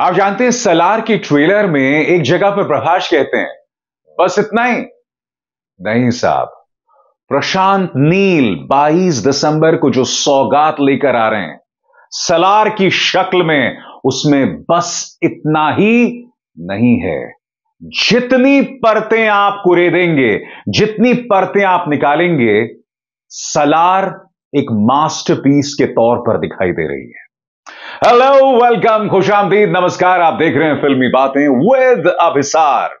आप जानते हैं सलार की ट्रेलर में एक जगह पर प्रभाष कहते हैं बस इतना ही नहीं साहब प्रशांत नील 22 दिसंबर को जो सौगात लेकर आ रहे हैं सलार की शक्ल में उसमें बस इतना ही नहीं है जितनी परतें आप कुरे देंगे जितनी परतें आप निकालेंगे सलार एक मास्टरपीस के तौर पर दिखाई दे रही है हेलो वेलकम खुशामदीद नमस्कार आप देख रहे हैं फिल्मी बातें विद अभिसार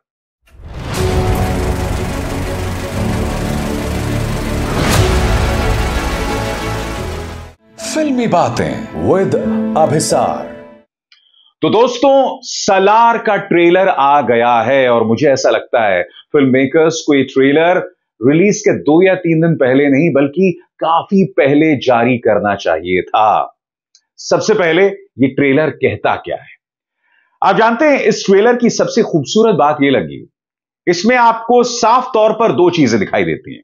फिल्मी बातें विद अभिसार तो दोस्तों सलार का ट्रेलर आ गया है और मुझे ऐसा लगता है फिल्म मेकर्स को ये ट्रेलर रिलीज के दो या तीन दिन पहले नहीं बल्कि काफी पहले जारी करना चाहिए था सबसे पहले ये ट्रेलर कहता क्या है आप जानते हैं इस ट्रेलर की सबसे खूबसूरत बात यह लगी इसमें आपको साफ तौर पर दो चीजें दिखाई देती हैं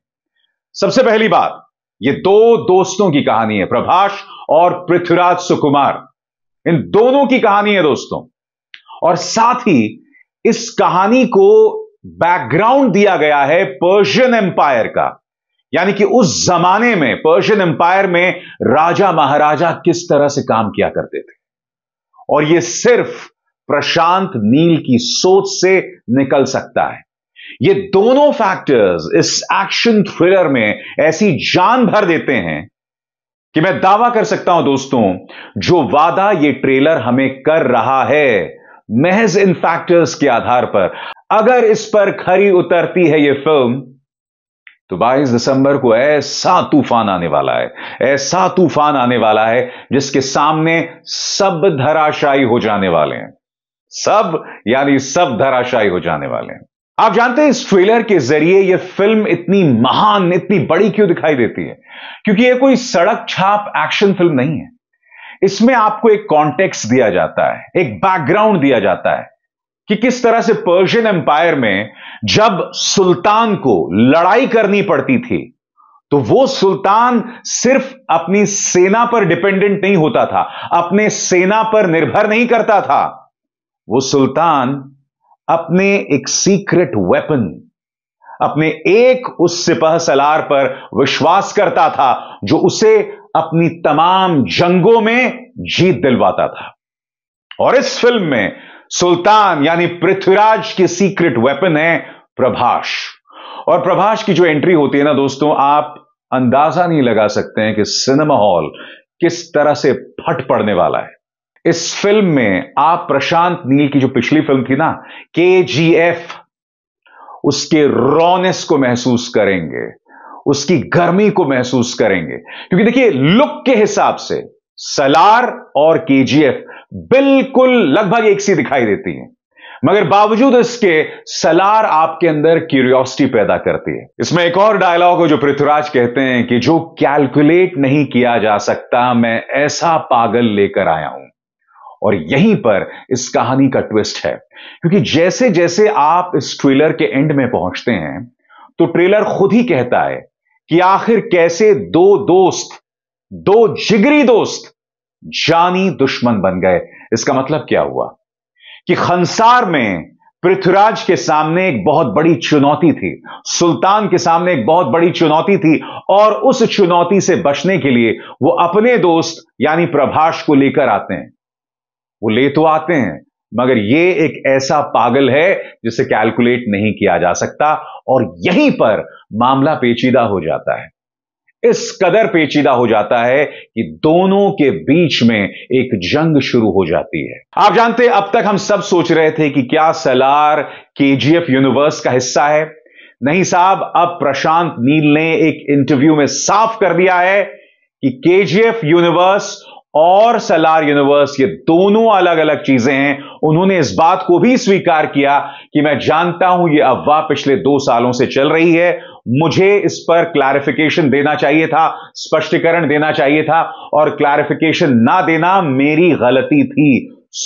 सबसे पहली बात ये दो दोस्तों की कहानी है प्रभाष और पृथ्वीराज सुकुमार इन दोनों की कहानी है दोस्तों और साथ ही इस कहानी को बैकग्राउंड दिया गया है पर्शियन एम्पायर का यानी कि उस जमाने में पर्शियन एम्पायर में राजा महाराजा किस तरह से काम किया करते थे और यह सिर्फ प्रशांत नील की सोच से निकल सकता है ये दोनों फैक्टर्स इस एक्शन थ्रिलर में ऐसी जान भर देते हैं कि मैं दावा कर सकता हूं दोस्तों जो वादा ये ट्रेलर हमें कर रहा है महज इन फैक्टर्स के आधार पर अगर इस पर खरी उतरती है ये फिल्म तो 22 दिसंबर को ऐसा तूफान आने वाला है ऐसा तूफान आने वाला है जिसके सामने सब धराशायी हो जाने वाले हैं सब यानी सब धराशायी हो जाने वाले हैं आप जानते हैं इस ट्रेलर के जरिए यह फिल्म इतनी महान इतनी बड़ी क्यों दिखाई देती है क्योंकि यह कोई सड़क छाप एक्शन फिल्म नहीं है इसमें आपको एक कॉन्टेक्स्ट दिया जाता है एक बैकग्राउंड दिया जाता है कि किस तरह से पर्शियन एम्पायर में जब सुल्तान को लड़ाई करनी पड़ती थी तो वो सुल्तान सिर्फ अपनी सेना पर डिपेंडेंट नहीं होता था अपने सेना पर निर्भर नहीं करता था वो सुल्तान अपने एक सीक्रेट वेपन अपने एक उस सिपह सलार पर विश्वास करता था जो उसे अपनी तमाम जंगों में जीत दिलवाता था और इस फिल्म में सुल्तान यानी पृथ्वीराज के सीक्रेट वेपन है प्रभाष और प्रभाष की जो एंट्री होती है ना दोस्तों आप अंदाजा नहीं लगा सकते हैं कि सिनेमा हॉल किस तरह से फट पड़ने वाला है इस फिल्म में आप प्रशांत नील की जो पिछली फिल्म थी ना के जी एफ उसके रॉनेस को महसूस करेंगे उसकी गर्मी को महसूस करेंगे क्योंकि देखिए लुक के हिसाब से सलार और के जी एफ बिल्कुल लगभग एक सी दिखाई देती हैं मगर बावजूद इसके सलार आपके अंदर क्यूरियोसिटी पैदा करती है इसमें एक और डायलॉग है जो पृथ्वीराज कहते हैं कि जो कैलकुलेट नहीं किया जा सकता मैं ऐसा पागल लेकर आया हूं और यहीं पर इस कहानी का ट्विस्ट है क्योंकि जैसे जैसे आप इस ट्रेलर के एंड में पहुंचते हैं तो ट्रेलर खुद ही कहता है कि आखिर कैसे दो दोस्त दो जिगरी दोस्त जानी दुश्मन बन गए इसका मतलब क्या हुआ कि खंसार में पृथ्वीराज के सामने एक बहुत बड़ी चुनौती थी सुल्तान के सामने एक बहुत बड़ी चुनौती थी और उस चुनौती से बचने के लिए वो अपने दोस्त यानी प्रभाष को लेकर आते हैं वो ले तो आते हैं मगर ये एक ऐसा पागल है जिसे कैलकुलेट नहीं किया जा सकता और यहीं पर मामला पेचीदा हो जाता है इस कदर पेचीदा हो जाता है कि दोनों के बीच में एक जंग शुरू हो जाती है आप जानते अब तक हम सब सोच रहे थे कि क्या सलार केजीएफ यूनिवर्स का हिस्सा है नहीं साहब अब प्रशांत नील ने एक इंटरव्यू में साफ कर दिया है कि केजीएफ यूनिवर्स और सलार यूनिवर्स ये दोनों अलग अलग चीजें हैं उन्होंने इस बात को भी स्वीकार किया कि मैं जानता हूं ये अफवाह पिछले दो सालों से चल रही है मुझे इस पर क्लैरिफिकेशन देना चाहिए था स्पष्टीकरण देना चाहिए था और क्लैरिफिकेशन ना देना मेरी गलती थी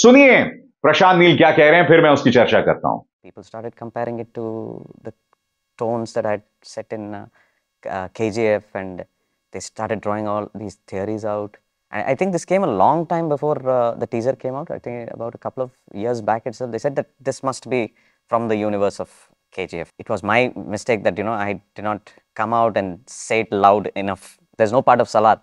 सुनिए प्रशांत नील क्या कह रहे हैं फिर मैं उसकी चर्चा करता हूं people started comparing it to the tones that i set in KGF and they started drawing all these theories out I, I think this came a long time before uh, the teaser came out. I think about a couple of years back itself, they said that this must be from the universe of KGF. It was my mistake that, you know, I did not come out and say it loud enough. There's no part of Salar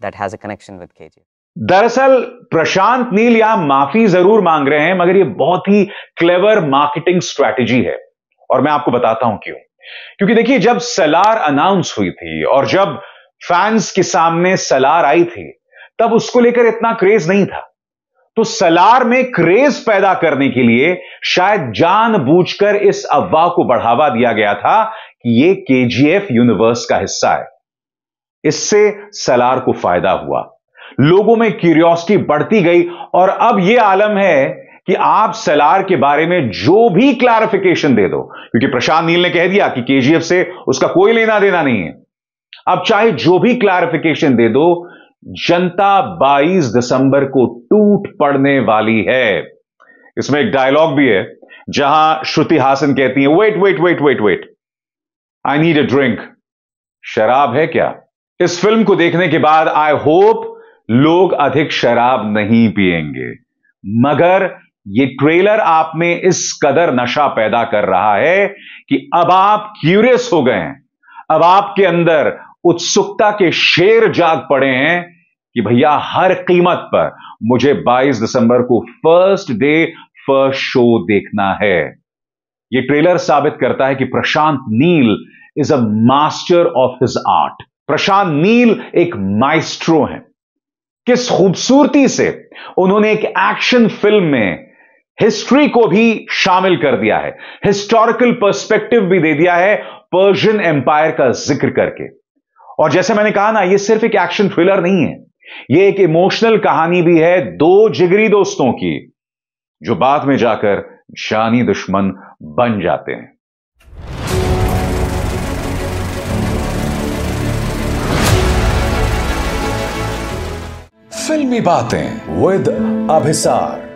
that has a connection with KGF. दरअसल प्रशांत नील यहां माफी जरूर मांग रहे हैं मगर ये बहुत ही क्लेवर मार्केटिंग स्ट्रैटेजी है और मैं आपको बताता हूं क्यों क्योंकि देखिए जब सलार अनाउंस हुई थी और जब फैंस के सामने सलार आई थी तब उसको लेकर इतना क्रेज नहीं था तो सलार में क्रेज पैदा करने के लिए शायद जानबूझकर इस अफवाह को बढ़ावा दिया गया था कि यह केजीएफ यूनिवर्स का हिस्सा है इससे सलार को फायदा हुआ लोगों में क्यूरियोसिटी बढ़ती गई और अब यह आलम है कि आप सलार के बारे में जो भी क्लैरिफिकेशन दे दो क्योंकि प्रशांत नील ने कह दिया कि केजीएफ से उसका कोई लेना देना नहीं है अब चाहे जो भी क्लैरिफिकेशन दे दो जनता 22 दिसंबर को टूट पड़ने वाली है इसमें एक डायलॉग भी है जहां श्रुति हासन कहती है wait wait wait wait wait I need a drink शराब है क्या इस फिल्म को देखने के बाद आई होप लोग अधिक शराब नहीं पिएंगे मगर ये ट्रेलर आप में इस कदर नशा पैदा कर रहा है कि अब आप क्यूरियस हो गए हैं अब आपके अंदर उत्सुकता के शेर जाग पड़े हैं कि भैया हर कीमत पर मुझे 22 दिसंबर को फर्स्ट डे फर्स्ट शो देखना है ये ट्रेलर साबित करता है कि Prashant Neel is a master of his art Prashant Neel एक माइस्ट्रो है किस खूबसूरती से उन्होंने एक एक्शन फिल्म में हिस्ट्री को भी शामिल कर दिया है हिस्टोरिकल पर्सपेक्टिव भी दे दिया है पर्शियन एम्पायर का जिक्र करके और जैसे मैंने कहा ना ये सिर्फ एक एक्शन थ्रिलर नहीं है यह एक इमोशनल कहानी भी है दो जिगरी दोस्तों की जो बाद में जाकर जानी दुश्मन बन जाते हैं फिल्मी बातें विद अभिसार